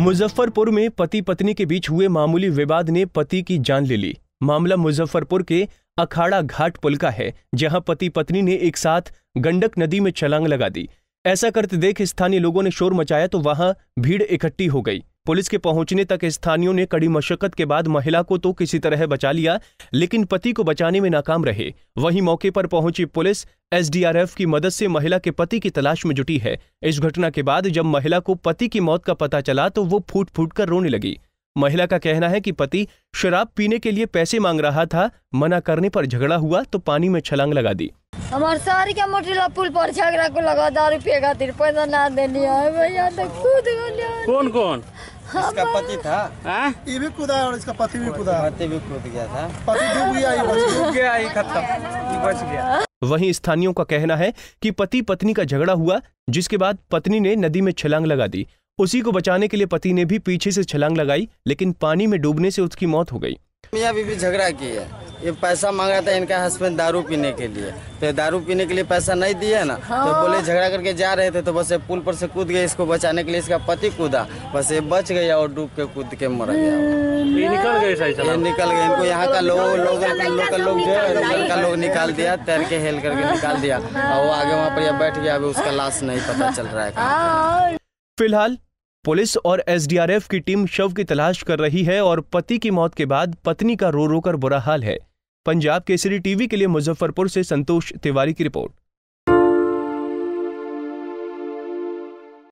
मुजफ्फरपुर में पति पत्नी के बीच हुए मामूली विवाद ने पति की जान ले ली मामला मुजफ्फरपुर के अखाड़ा घाट पुल का है जहां पति पत्नी ने एक साथ गंडक नदी में छलांग लगा दी ऐसा करते देख स्थानीय लोगों ने शोर मचाया तो वहां भीड़ इकट्ठी हो गई पुलिस के पहुंचने तक स्थानियों ने कड़ी मशक्कत के बाद महिला को तो किसी तरह बचा लिया लेकिन पति को बचाने में नाकाम रहे वहीं मौके पर पहुंची पुलिस एसडीआरएफ की मदद से महिला के पति की तलाश में जुटी है इस घटना के बाद जब महिला को पति की मौत का पता चला तो वो फूट फूट कर रोने लगी महिला का कहना है कि पति शराब पीने के लिए पैसे मांग रहा था मना करने पर झगड़ा हुआ तो पानी में छलांग लगा दी हमारे सारी का मोटिला पुल पर झगड़ा को लगा दारू पिए खातिर पैसा तो ना देनी है भैया तो कूद गया कौन कौन इसका पति था आ? हाँ? ये भी कूदा और इसका पति भी कूदा पति भी कूद गया था पति डूब गया ये बच गया ये खत्म ये बच गया वहीं स्थानियों का कहना है कि पति पत्नी का झगड़ा हुआ जिसके बाद पत्नी ने नदी में छलांग लगा दी उसी को बचाने के लिए पति ने भी पीछे से छलांग लगाई लेकिन पानी में डूबने से उसकी मौत हो गई मियाँ बीबी झगड़ा किया ये पैसा मांगा था इनका हस्बैंड दारू पीने के लिए तो दारू पीने के लिए पैसा नहीं दिया ना तो हाँ। तो बोले झगड़ा करके जा रहे थे तो बस ये पुल पर से कूद गए इसको बचाने के लिए इसका पति कूदा बस ये बच गया और डूब के कूद के मर गया ये निकल गए ये निकल गए इनको यहाँ का लोग लोग लोकल लोग जो है लोकल का लोग निकाल दिया तैर के हेल करके निकाल दिया और वो आगे वहाँ पर बैठ गया अभी उसका लाश नहीं पता चल रहा है फिलहाल पुलिस और एसडीआरएफ की टीम शव की तलाश कर रही है और पति की मौत के बाद पत्नी का रो रो कर बुरा हाल है पंजाब केसरी टीवी के लिए मुजफ्फरपुर से संतोष तिवारी की रिपोर्ट